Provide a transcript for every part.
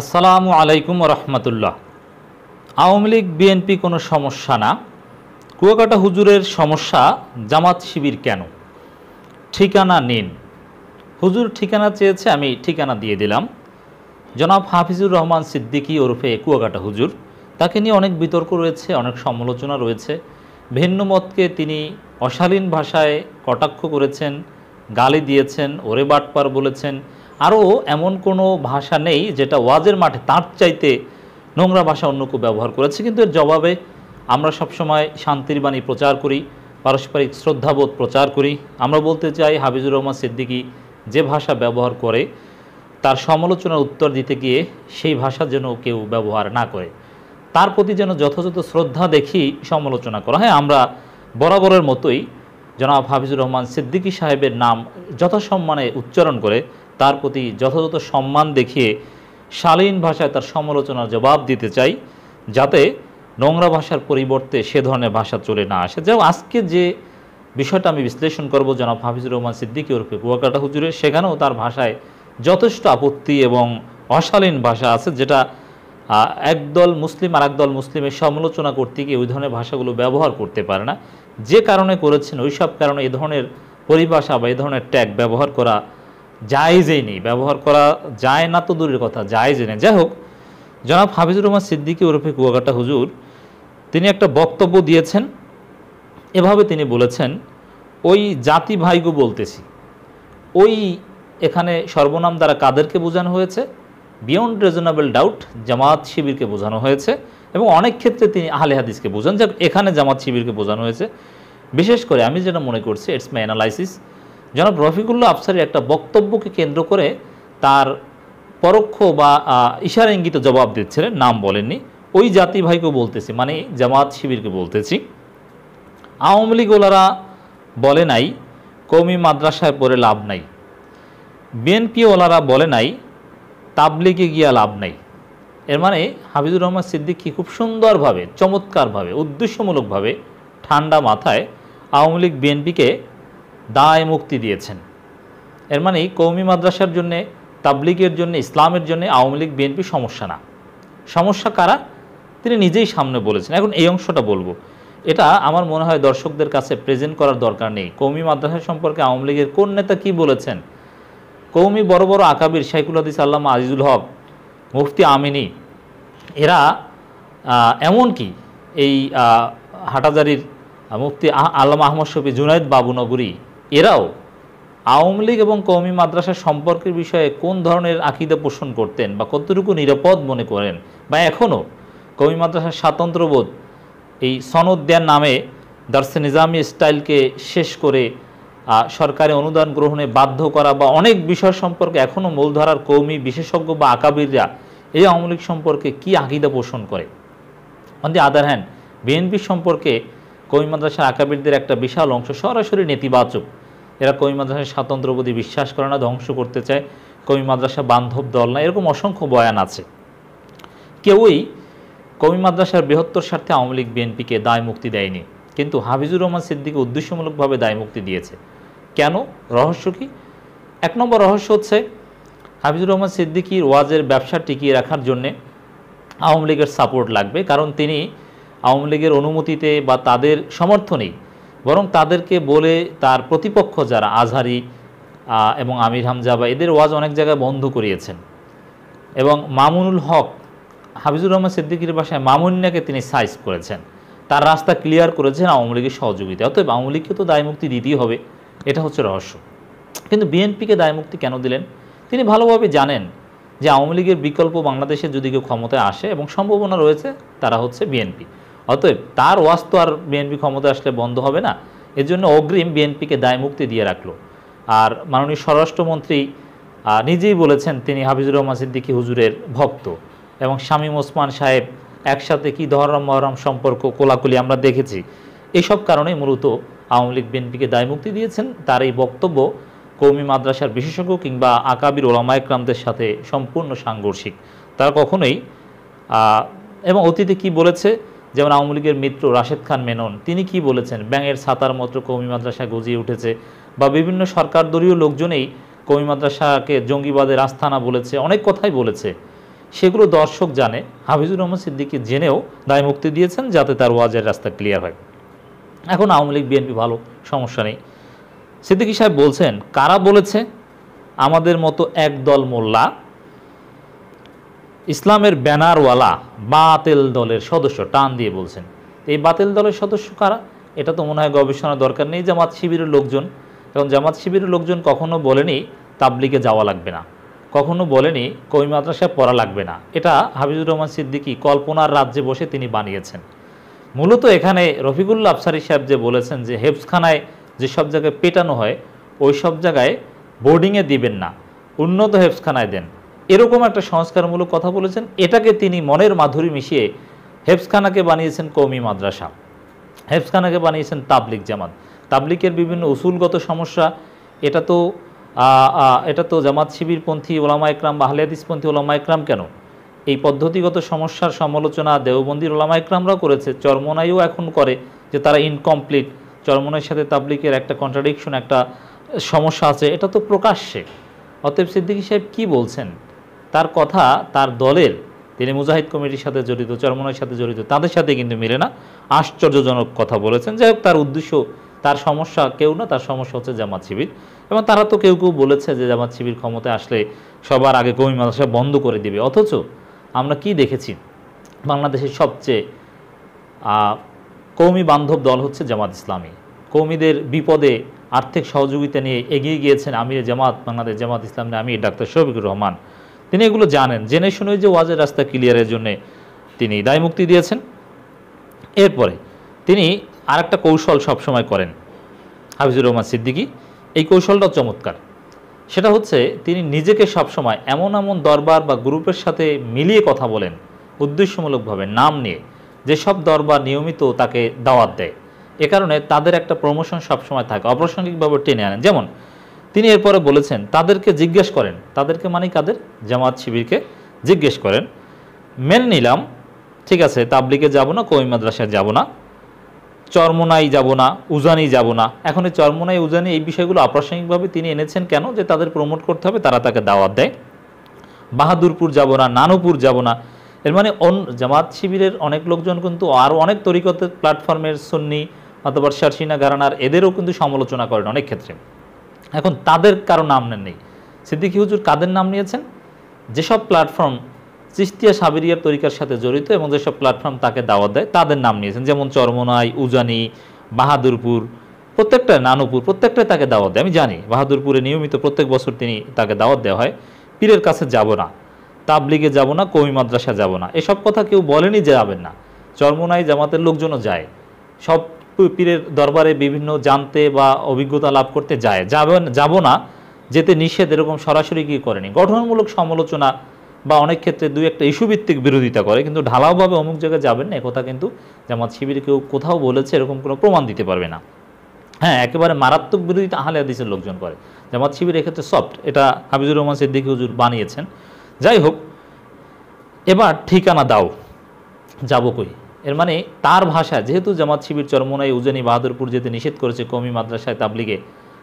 আসসালামু আলাইকুম রহমতুল্লাহ আওয়ামী লীগ বিএনপি কোনো সমস্যা না কুয়াকাটা হুজুরের সমস্যা জামাত শিবির কেন ঠিকানা নিন হুজুর ঠিকানা চেয়েছে আমি ঠিকানা দিয়ে দিলাম জনাব হাফিজুর রহমান সিদ্দিকী ওরফে কুয়াকাটা হুজুর তাকে নিয়ে অনেক বিতর্ক রয়েছে অনেক সমালোচনা রয়েছে ভিন্ন মতকে তিনি অশালীন ভাষায় কটাক্ষ করেছেন গালি দিয়েছেন ওরে বাটপার বলেছেন আরও এমন কোনো ভাষা নেই যেটা ওয়াজের মাঠে তাঁর চাইতে নোংরা ভাষা অন্য কেউ ব্যবহার করেছে কিন্তু এর জবাবে আমরা সবসময় শান্তির বাণী প্রচার করি পারস্পরিক শ্রদ্ধাবোধ প্রচার করি আমরা বলতে চাই হাবিজুর রহমান সিদ্দিকী যে ভাষা ব্যবহার করে তার সমালোচনার উত্তর দিতে গিয়ে সেই ভাষা যেন কেউ ব্যবহার না করে তার প্রতি যেন যথাযথ শ্রদ্ধা দেখি সমালোচনা করা হ্যাঁ আমরা বরাবরের মতোই জনাব হাফিজুর রহমান সিদ্দিকী সাহেবের নাম যথাসম্মানে উচ্চারণ করে তার প্রতি যথাযথ সম্মান দেখিয়ে শালীন ভাষায় তার সমালোচনার জবাব দিতে চাই যাতে নোংরা ভাষার পরিবর্তে সে ধরনের ভাষা চলে না আসে যাও আজকে যে বিষয়টা আমি বিশ্লেষণ করব জনাব হাফিজুর রহমান সিদ্দিকী ওরফে কুয়াকাটা হুজুরে সেখানেও তার ভাষায় যথেষ্ট আপত্তি এবং অশালীন ভাষা আছে যেটা একদল মুসলিম আর একদল মুসলিমের সমালোচনা করতে গিয়ে ওই ধরনের ভাষাগুলো ব্যবহার করতে পারে না যে কারণে করেছেন ওই সব কারণে এ ধরনের পরিভাষা বা এ ধরনের ট্যাগ ব্যবহার করা জায়জেই নেই ব্যবহার করা যায় না তো দূরের কথা জায়জে নেই যাই হোক জনাব হাফিজুর রহমান সিদ্দিকী ওরফে কুয়াকাটা হুজুর তিনি একটা বক্তব্য দিয়েছেন এভাবে তিনি বলেছেন ওই জাতি ভাইগু বলতেছি ওই এখানে সর্বনাম দ্বারা কাদেরকে বোঝানো হয়েছে বিয়ন্ড রিজনেবল ডাউট জামাত শিবিরকে বোঝানো হয়েছে এবং অনেক ক্ষেত্রে তিনি আহলে হাদিসকে বোঝান যে এখানে জামাত শিবিরকে বোঝানো হয়েছে বিশেষ করে আমি যেটা মনে করছি ইটস মাই অ্যানালাইসিস জনাব রফিকুল্লাহ আফসারির একটা বক্তব্যকে কেন্দ্র করে তার পরোক্ষ বা ইশারা ইঙ্গিত জবাব দিচ্ছিলেন নাম বলেননি ওই জাতি ভাইকে বলতেছি মানে জামাত শিবিরকে বলতেছি আওয়ামী লীগ ওলারা বলে নাই কমি মাদ্রাসায় পড়ে লাভ নাই বিএনপি ওলারা বলে নাই তাবলিগে গিয়া লাভ নাই এর মানে হাবিজুর রহমান সিদ্দিকী খুব সুন্দরভাবে চমৎকারভাবে উদ্দেশ্যমূলকভাবে ঠান্ডা মাথায় আওয়ামী লীগ বিএনপিকে দায় মুক্তি দিয়েছেন এর মানে কৌমি মাদ্রাসার জন্যে তাবলিগের জন্য ইসলামের জন্য আওয়ামী লীগ বিএনপি সমস্যা না সমস্যা কারা তিনি নিজেই সামনে বলেছেন এখন এই অংশটা বলবো এটা আমার মনে হয় দর্শকদের কাছে প্রেজেন্ট করার দরকার নেই কৌমি মাদ্রাসা সম্পর্কে আওয়ামী লীগের কোন নেতা কি বলেছেন কৌমি বড় বড় আকাবির শাইকুল হাদিস আল্লাহ আজিজুল হক মুফতি আমিনী এরা এমন কি এই হাটাজারির মুফতি আল্লাহ আহমদ শফি জুনায়দ বাবুনগরী এরাও আওয়ামী লীগ এবং কৌমি মাদ্রাসা সম্পর্কের বিষয়ে কোন ধরনের আকিদা পোষণ করতেন বা কতটুকু নিরাপদ মনে করেন বা এখনও কৌমি মাদ্রাসার স্বাতন্ত্রবোধ এই সনদ দেয়ার নামে দার্সে নিজামি স্টাইলকে শেষ করে সরকারি অনুদান গ্রহণে বাধ্য করা বা অনেক বিষয় সম্পর্কে এখনও মূলধারার কৌমি বিশেষজ্ঞ বা আকাবিররা এই আওয়ামী লীগ সম্পর্কে কি আকিদা পোষণ করে অন আদার হ্যান্ড বিএনপি সম্পর্কে কৌমি মাদ্রাসার আকাবিরদের একটা বিশাল অংশ সরাসরি নেতিবাচক এরা কবি মাদ্রাসার স্বাতন্ত্র প্রতি বিশ্বাস করে না ধ্বংস করতে চায় কবি মাদ্রাসা বান্ধব দল না এরকম অসংখ্য বয়ান আছে কেউই কবি মাদ্রাসার বৃহত্তর স্বার্থে আওয়ামী লীগ বিএনপিকে দায় মুক্তি দেয়নি কিন্তু হাফিজুর রহমান সিদ্দিকে উদ্দেশ্যমূলকভাবে দায় মুক্তি দিয়েছে কেন রহস্য কি এক নম্বর রহস্য হচ্ছে হাফিজুর রহমান সিদ্দিকির ওয়াজের ব্যবসা টিকিয়ে রাখার জন্যে আওয়ামী লীগের সাপোর্ট লাগবে কারণ তিনি আওয়ামী লীগের অনুমতিতে বা তাদের সমর্থনেই বরং তাদেরকে বলে তার প্রতিপক্ষ যারা আজহারি এবং আমির হামজা বা এদের ওয়াজ অনেক জায়গায় বন্ধ করিয়েছেন এবং মামুনুল হক হাফিজুর রহমান সিদ্দিকির বাসায় মামুনিয়াকে তিনি সাইজ করেছেন তার রাস্তা ক্লিয়ার করেছেন আওয়ামী লীগের সহযোগিতা অতএব আওয়ামী লীগকে তো দায়মুক্তি দিতেই হবে এটা হচ্ছে রহস্য কিন্তু বিএনপিকে দায়মুক্তি কেন দিলেন তিনি ভালোভাবে জানেন যে আওয়ামী লীগের বিকল্প বাংলাদেশে যদি কেউ ক্ষমতায় আসে এবং সম্ভাবনা রয়েছে তারা হচ্ছে বিএনপি অতএব তার ওয়াজ তো আর বিএনপি ক্ষমতা আসলে বন্ধ হবে না এজন্য অগ্রিম বিএনপিকে দায় মুক্তি দিয়ে রাখলো আর মাননীয় স্বরাষ্ট্রমন্ত্রী নিজেই বলেছেন তিনি হাফিজুর রহমান সিদ্দিকি হুজুরের ভক্ত এবং শামীম ওসমান সাহেব একসাথে কি ধরম মহরম সম্পর্ক কোলাকুলি আমরা দেখেছি এসব কারণেই মূলত আওয়ামী লীগ বিএনপিকে মুক্তি দিয়েছেন তার এই বক্তব্য কৌমি মাদ্রাসার বিশেষজ্ঞ কিংবা আকাবির ওলামায়করামদের সাথে সম্পূর্ণ সাংঘর্ষিক তারা কখনোই এবং অতীতে কি বলেছে যেমন আওয়ামী লীগের মিত্র রাশেদ খান মেনন তিনি কি বলেছেন ব্যাঙের ছাতার মতো কৌমি মাদ্রাসা গজিয়ে উঠেছে বা বিভিন্ন সরকার দলীয় লোকজনেই কৌমি মাদ্রাসাকে জঙ্গিবাদের আস্থানা বলেছে অনেক কথাই বলেছে সেগুলো দর্শক জানে হাফিজুর রহমান সিদ্দিকি জেনেও দায় মুক্তি দিয়েছেন যাতে তার ওয়াজের রাস্তা ক্লিয়ার হয় এখন আওয়ামী লীগ বিএনপি ভালো সমস্যা নেই সিদ্দিকী সাহেব বলছেন কারা বলেছে আমাদের মতো একদল মোল্লা ইসলামের ব্যানারওয়ালা বাতিল দলের সদস্য টান দিয়ে বলছেন এই বাতিল দলের সদস্য কারা এটা তো মনে হয় গবেষণার দরকার নেই জামাত শিবিরের লোকজন কারণ জামাত শিবিরের লোকজন কখনো বলেনি তাবলিগে যাওয়া লাগবে না কখনো বলেনি কবি মাদ্রাসায় পড়া লাগবে না এটা হাবিজুর রহমান সিদ্দিকী কল্পনার রাজ্যে বসে তিনি বানিয়েছেন মূলত এখানে রফিকুল্লা আফসারি সাহেব যে বলেছেন যে হেফসখানায় যেসব জায়গায় পেটানো হয় ওই সব জায়গায় বোর্ডিংয়ে দিবেন না উন্নত হেফসখানায় দেন এরকম একটা সংস্কারমূলক কথা বলেছেন এটাকে তিনি মনের মাধুরী মিশিয়ে হেফসখানাকে বানিয়েছেন কৌমি মাদ্রাসা হেফসখানাকে বানিয়েছেন তাবলিক জামাত তাবলিকের বিভিন্ন উসুলগত সমস্যা এটা তো এটা তো জামাত শিবিরপন্থী ওলামা একরাম বা আহলিয়াদিসপন্থী ওলামা একরাম কেন এই পদ্ধতিগত সমস্যার সমালোচনা দেওবন্দির ওলামা একরামরাও করেছে চরমনাইও এখন করে যে তারা ইনকমপ্লিট চরমনের সাথে তাবলিকের একটা কন্ট্রাডিকশন একটা সমস্যা আছে এটা তো প্রকাশ্যে অতএব সিদ্দিকী সাহেব কী বলছেন তার কথা তার দলের তিনি মুজাহিদ কমিটির সাথে জড়িত চরমনের সাথে জড়িত তাদের সাথে কিন্তু মিলে না আশ্চর্যজনক কথা বলেছেন যাই হোক তার উদ্দেশ্য তার সমস্যা কেউ না তার সমস্যা হচ্ছে জামাত শিবির এবং তারা তো কেউ কেউ বলেছে যে জামাত শিবির ক্ষমতায় আসলে সবার আগে কমি মাদ্রাসা বন্ধ করে দিবে অথচ আমরা কি দেখেছি বাংলাদেশের সবচেয়ে কৌমি বান্ধব দল হচ্ছে জামাত ইসলামী কৌমিদের বিপদে আর্থিক সহযোগিতা নিয়ে এগিয়ে গিয়েছেন আমির জামাত বাংলাদেশ জামাত ইসলাম আমি ডাক্তার শফিকুর রহমান তিনি এগুলো জানেন জেনে শুনে যে ওয়াজের রাস্তা ক্লিয়ারের জন্য তিনি দায় মুক্তি দিয়েছেন এরপরে তিনি আর একটা কৌশল সবসময় করেন হাফিজুর রহমান সিদ্দিকী এই কৌশলটা চমৎকার সেটা হচ্ছে তিনি নিজেকে সবসময় এমন এমন দরবার বা গ্রুপের সাথে মিলিয়ে কথা বলেন উদ্দেশ্যমূলকভাবে নাম নিয়ে যেসব দরবার নিয়মিত তাকে দাওয়াত দেয় এ কারণে তাদের একটা প্রমোশন সবসময় থাকে অপ্রাসঙ্গিকভাবে টেনে আনেন যেমন তিনি এরপরে বলেছেন তাদেরকে জিজ্ঞেস করেন তাদেরকে মানে কাদের জামাত শিবিরকে জিজ্ঞেস করেন মেন নিলাম ঠিক আছে তাবলিকে যাব না কই মাদ্রাসায় যাব না চর্মনাই যাব না উজানি যাব না এখন এই চর্মনাই উজানি এই বিষয়গুলো আপ্রাসঙ্গিকভাবে তিনি এনেছেন কেন যে তাদের প্রমোট করতে হবে তারা তাকে দাওয়াত দেয় বাহাদুরপুর যাব না নানুপুর যাব না এর মানে অন জামাত শিবিরের অনেক লোকজন কিন্তু আরও অনেক তরিকতের প্ল্যাটফর্মের সুন্নি অথবা শারসিনা ঘরানার এদেরও কিন্তু সমালোচনা করেন অনেক ক্ষেত্রে এখন তাদের কারো নাম নেন নেই সিদ্দিকি হুজুর কাদের নাম নিয়েছেন যেসব প্ল্যাটফর্ম চিস্তিয়া সাবেরিয়ার তরিকার সাথে জড়িত এবং যেসব প্ল্যাটফর্ম তাকে দাওয়াত দেয় তাদের নাম নিয়েছেন যেমন চরমনাই উজানি বাহাদুরপুর প্রত্যেকটা নানুপুর প্রত্যেকটাই তাকে দাওয়াত দেয় আমি জানি বাহাদুরপুরে নিয়মিত প্রত্যেক বছর তিনি তাকে দাওয়াত দেওয়া হয় পীরের কাছে যাব না তাবলিগে যাব না কমি মাদ্রাসা যাব না এসব কথা কেউ বলেনি যে যাবেন না চরমনাই জামাতের লোকজনও যায় সব পীরের দরবারে বিভিন্ন জানতে বা অভিজ্ঞতা লাভ করতে যায় যাবেন যাব না যেতে নিষেধ এরকম সরাসরি কি করেনি গঠনমূলক সমালোচনা বা অনেক ক্ষেত্রে দুই একটা ইস্যুভিত্তিক বিরোধিতা করে কিন্তু ঢালাওভাবে অমুক জায়গায় যাবেন না একথা কিন্তু জামাত শিবির কেউ কোথাও বলেছে এরকম কোনো প্রমাণ দিতে পারবে না হ্যাঁ একেবারে মারাত্মক বিরোধিতা আহলে আদিসের লোকজন করে জামাত শিবির এক্ষেত্রে সফট এটা হাবিজুর রহমান সিদ্দিক হুজুর বানিয়েছেন যাই হোক এবার ঠিকানা দাও যাবো কই এর মানে তার ভাষা যেহেতু জামাত শিবির চরমোনায় উজানি বাহাদুরপুর যেতে নিষেধ করেছে কমি মাদ্রাসায় তাবলিগে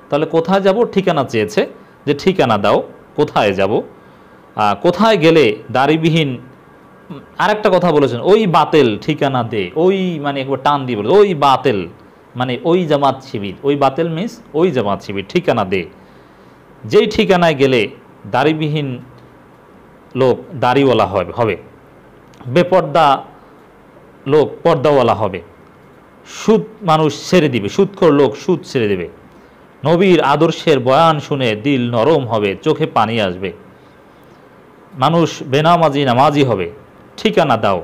তাহলে কোথায় যাব ঠিকানা চেয়েছে যে ঠিকানা দাও কোথায় যাব কোথায় গেলে দাড়িবিহীন আরেকটা কথা বলেছেন ওই বাতেল ঠিকানা দে ওই মানে একবার টান দিয়ে বলে ওই বাতেল মানে ওই জামাত শিবির ওই বাতেল মিস ওই জামাত শিবির ঠিকানা দে যেই ঠিকানায় গেলে দাড়িবিহীন লোক দাড়িওয়ালা হবে হবে বেপর্দা লোক পর্দাওয়ালা হবে সুদ মানুষ ছেড়ে দিবে সুদখোর লোক সুদ ছেড়ে দেবে নবীর আদর্শের বয়ান শুনে দিল নরম হবে চোখে পানি আসবে মানুষ বেনামাজি নামাজি হবে ঠিকানা দাও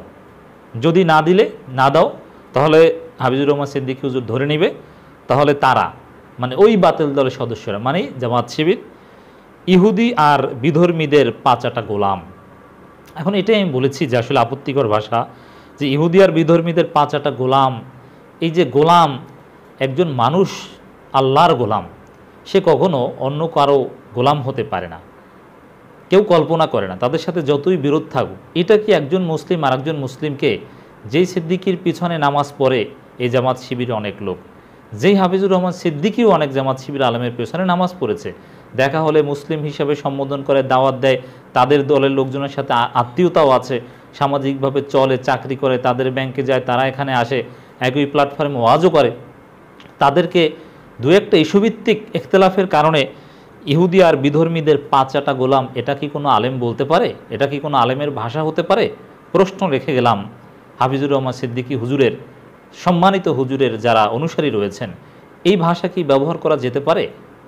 যদি না দিলে না দাও তাহলে হাবিজুর রহমান সিদ্দিক হুজুর ধরে নিবে তাহলে তারা মানে ওই বাতিল দলের সদস্যরা মানে জামাত শিবির ইহুদি আর বিধর্মীদের পাঁচাটা গোলাম এখন এটাই আমি বলেছি যে আসলে আপত্তিকর ভাষা যে ইহুদিয়ার বিধর্মীদের পাঁচ আটা গোলাম এই যে গোলাম একজন মানুষ আল্লাহর গোলাম সে কখনো অন্য কারো গোলাম হতে পারে না কেউ কল্পনা করে না তাদের সাথে যতই বিরোধ থাকুক এটা কি একজন মুসলিম আর একজন মুসলিমকে যেই সিদ্দিকির পিছনে নামাজ পড়ে এই জামাত শিবিরে অনেক লোক যেই হাফিজুর রহমান সিদ্দিকিও অনেক জামাত শিবির আলমের পেছনে নামাজ পড়েছে দেখা হলে মুসলিম হিসাবে সম্বোধন করে দাওয়াত দেয় তাদের দলের লোকজনের সাথে আত্মীয়তাও আছে সামাজিকভাবে চলে চাকরি করে তাদের ব্যাংকে যায় তারা এখানে আসে একই প্ল্যাটফর্মে ওয়াজও করে তাদেরকে দু একটা ইস্যুভিত্তিক ইখতলাফের কারণে ইহুদি আর বিধর্মীদের পাঁচাটা গোলাম এটা কি কোনো আলেম বলতে পারে এটা কি কোনো আলেমের ভাষা হতে পারে প্রশ্ন রেখে গেলাম হাফিজুর রহমান সিদ্দিকী হুজুরের সম্মানিত হুজুরের যারা অনুসারী রয়েছেন এই ভাষা কি ব্যবহার করা যেতে পারে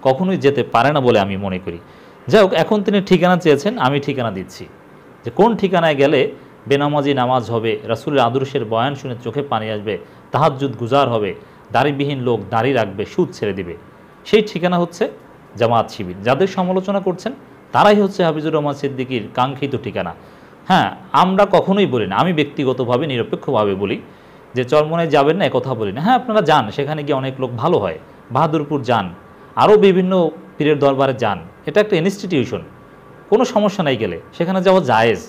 কখনোই যেতে পারে না বলে আমি মনে করি যাই হোক এখন তিনি ঠিকানা চেয়েছেন আমি ঠিকানা দিচ্ছি যে কোন ঠিকানায় গেলে বেনামাজি নামাজ হবে রাসুলের আদর্শের বয়ান শুনে চোখে পানি আসবে তাহাজুদ গুজার হবে দাড়িবিহীন লোক দাড়ি রাখবে সুদ ছেড়ে দিবে সেই ঠিকানা হচ্ছে জামাত শিবির যাদের সমালোচনা করছেন তারাই হচ্ছে হাফিজুর রহমান সিদ্দিকির কাঙ্ক্ষিত ঠিকানা হ্যাঁ আমরা কখনোই বলি না আমি ব্যক্তিগতভাবে নিরপেক্ষভাবে বলি যে চরমনে যাবেন না কথা বলি না হ্যাঁ আপনারা যান সেখানে গিয়ে অনেক লোক ভালো হয় বাহাদুরপুর যান আরও বিভিন্ন পীরের দরবারে যান এটা একটা ইনস্টিটিউশন কোনো সমস্যা নাই গেলে সেখানে যাওয়া জায়েজ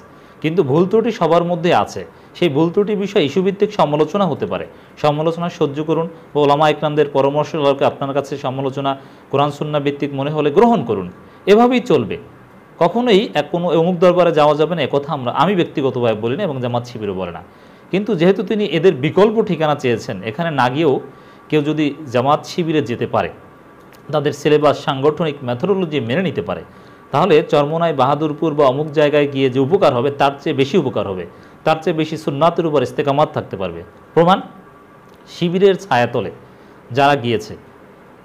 কিন্তু ভুল ত্রুটি সবার মধ্যে আছে সেই ভুল ত্রুটি বিষয়ে ইস্যুভিত্তিক সমালোচনা হতে পারে সমালোচনা সহ্য করুন ও ওলামা ইকরামদের পরামর্শ আপনার কাছে সমালোচনা কোরআন সুন্না ভিত্তিক মনে হলে গ্রহণ করুন এভাবেই চলবে কখনোই এক কোনো অমুক দরবারে যাওয়া যাবে না একথা আমরা আমি ব্যক্তিগতভাবে বলি না এবং জামাত শিবিরও বলে না কিন্তু যেহেতু তিনি এদের বিকল্প ঠিকানা চেয়েছেন এখানে না গিয়েও কেউ যদি জামাত শিবিরে যেতে পারে তাদের সিলেবাস সাংগঠনিক ম্যাথোলজি মেনে নিতে পারে তাহলে চর্মনায় বাহাদুরপুর বা অমুক জায়গায় গিয়ে যে উপকার হবে তার চেয়ে বেশি উপকার হবে তার চেয়ে বেশি সুন্নাতের উপর ইস্তেকামাত থাকতে পারবে প্রমাণ শিবিরের ছায়াতলে যারা গিয়েছে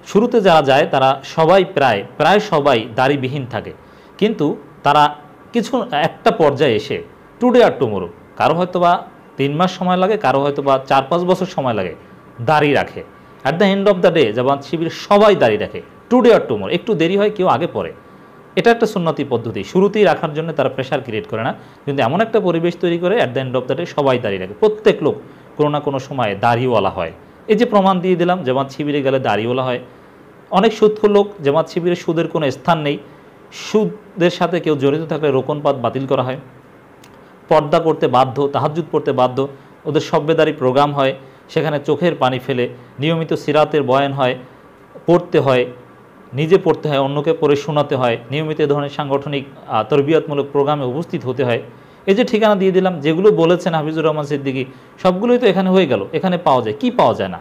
শুরুতে যারা যায় তারা সবাই প্রায় প্রায় সবাই দাড়িবিহীন থাকে কিন্তু তারা কিছু একটা পর্যায়ে এসে টুডে আর টুমোরো কারো হয়তো বা তিন মাস সময় লাগে কারো হয়তো বা চার পাঁচ বছর সময় লাগে দাড়ি রাখে at the end of the day যেমন শিবির সবাই দাড়ি রাখে টুডে আর টুমোর একটু দেরি হয় কেউ আগে পরে এটা একটা সুন্নতি পদ্ধতি শুরুতেই রাখার জন্য তারা প্রেশার ক্রিয়েট করে না কিন্তু এমন একটা পরিবেশ তৈরি করে at the end of the day সবাই দাঁড়িয়ে রাখে প্রত্যেক লোক কোনো না কোনো সময়ে দাঁড়িওয়ালা হয় এই যে প্রমাণ দিয়ে দিলাম জামাত শিবিরে গেলে দাড়িওয়ালা হয় অনেক সুৎখ লোক জামাত শিবিরে সুদের কোনো স্থান নেই সুদের সাথে কেউ জড়িত থাকলে রোকনপাত বাতিল করা হয় পর্দা করতে বাধ্য তাহাজুত পড়তে বাধ্য ওদের সভ্যদারি প্রোগ্রাম হয় সেখানে চোখের পানি ফেলে নিয়মিত সিরাতের বয়ান হয় পড়তে হয় নিজে পড়তে হয় অন্যকে পড়ে শোনাতে হয় নিয়মিত এ ধরনের সাংগঠনিক তরবিয়তমূলক প্রোগ্রামে উপস্থিত হতে হয় এই যে ঠিকানা দিয়ে দিলাম যেগুলো বলেছেন হাফিজুর রহমান সিদ্দিকি সবগুলোই তো এখানে হয়ে গেল এখানে পাওয়া যায় কি পাওয়া যায় না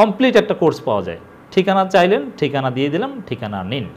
কমপ্লিট একটা কোর্স পাওয়া যায় ঠিকানা চাইলেন ঠিকানা দিয়ে দিলাম ঠিকানা নিন